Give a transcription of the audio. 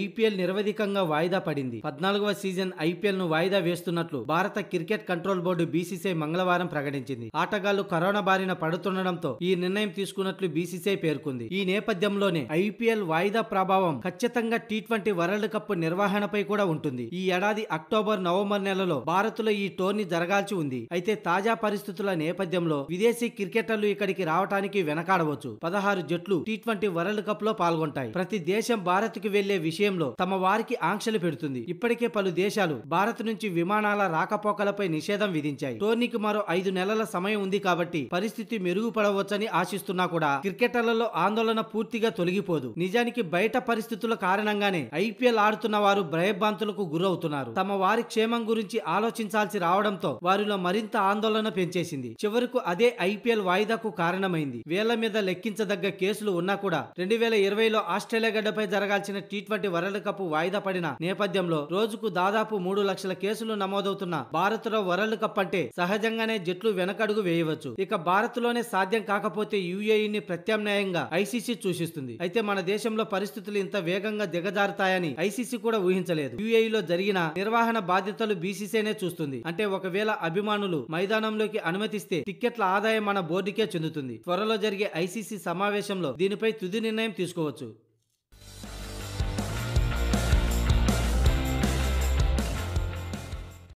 IPL నిరవధికంగా వాయిదా పడింది పద్నాలుగవ సీజన్ ఐపీఎల్ ను వాయిదా వేస్తున్నట్లు భారత క్రికెట్ కంట్రోల్ బోర్డు బీసీసీఐ మంగళవారం ప్రకటించింది ఆటగాళ్లు కరోనా బారిన పడుతుండటంతో ఈ నిర్ణయం తీసుకున్నట్లు బీసీసీఐ పేర్కొంది ఈ నేపథ్యంలోనే ఐపీఎల్ వాయిదా ప్రభావం ఖచ్చితంగా టీ ట్వంటీ వరల్డ్ కప్ నిర్వహణపై కూడా ఉంటుంది ఈ ఏడాది అక్టోబర్ నవంబర్ నెలలో భారత్లో ఈ టోర్నీ జరగాల్సి ఉంది అయితే తాజా పరిస్థితుల నేపథ్యంలో విదేశీ క్రికెటర్లు ఇక్కడికి రావడానికి వెనకాడవచ్చు పదహారు జట్లు టీ ట్వంటీ వరల్డ్ కప్ లో పాల్గొంటాయి ప్రతి దేశం భారత్ కు వెళ్లే విషయం విషయంలో తమ వారికి ఆంక్షలు పెడుతుంది ఇప్పటికే పలు దేశాలు భారత్ నుంచి విమానాల రాకపోకలపై నిషేధం విధించాయి టోర్నీకి మరో ఐదు నెలల సమయం ఉంది కాబట్టి పరిస్థితి మెరుగుపడవచ్చని ఆశిస్తున్నా కూడా క్రికెటర్లలో ఆందోళన పూర్తిగా తొలగిపోదు నిజానికి బయట పరిస్థితుల కారణంగానే ఐపీఎల్ ఆడుతున్న వారు భయభ్రాంతులకు గురవుతున్నారు తమ వారి క్షేమం గురించి ఆలోచించాల్సి రావడంతో వారిలో మరింత ఆందోళన పెంచేసింది చివరకు అదే ఐపీఎల్ వాయిదాకు కారణమైంది వేల మీద లెక్కించదగ్గ కేసులు ఉన్నా కూడా రెండు వేల ఇరవైలో ఆస్ట్రేలియా గడ్డపై జరగాల్సిన T twenty T world cup వాయిదా పడిన నేపథ్యంలో రోజుకు దాదాపు మూడు లక్షల కేసులు నమోదవుతున్న భారత్లో వరల్డ్ కప్ అంటే సహజంగానే జట్లు వెనకడుగు వేయవచ్చు ఇక భారత్ లోనే సాధ్యం కాకపోతే యుఏఈని ప్రత్యామ్నాయంగా ఐసీసీ చూసిస్తుంది అయితే మన దేశంలో పరిస్థితులు ఇంత వేగంగా దిగజారుతాయని ఐసీసీ కూడా ఊహించలేదు యుఏఈలో జరిగిన నిర్వహణ బాధ్యతలు బీసీసీనే చూస్తుంది అంటే ఒకవేళ అభిమానులు మైదానంలోకి అనుమతిస్తే టిక్కెట్ల ఆదాయం మన బోర్డుకే చెందుతుంది త్వరలో జరిగే ఐసీసీ సమావేశంలో దీనిపై తుది నిర్ణయం తీసుకోవచ్చు